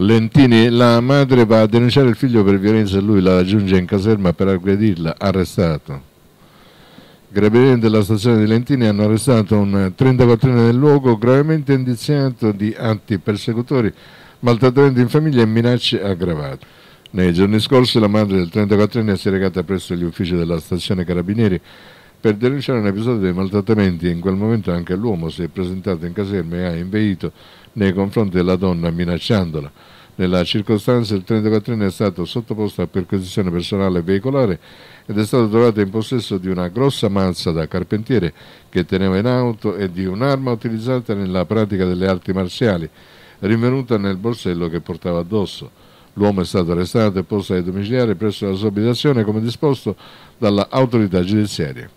Lentini, la madre va a denunciare il figlio per violenza e lui la raggiunge in caserma per aggredirla, arrestato. Grabieri della stazione di Lentini hanno arrestato un 34enne del luogo gravemente indiziato di atti persecutori, maltrattamenti in famiglia e minacce aggravate. Nei giorni scorsi la madre del 34enne si è recata presso gli uffici della stazione Carabinieri per denunciare un episodio dei maltrattamenti e in quel momento anche l'uomo si è presentato in caserma e ha inveito nei confronti della donna minacciandola. Nella circostanza il 34enne è stato sottoposto a perquisizione personale veicolare ed è stato trovato in possesso di una grossa mazza da carpentiere che teneva in auto e di un'arma utilizzata nella pratica delle arti marziali, rinvenuta nel borsello che portava addosso. L'uomo è stato arrestato e posto ai domiciliari presso la sua abitazione come disposto dalla autorità giudiziaria.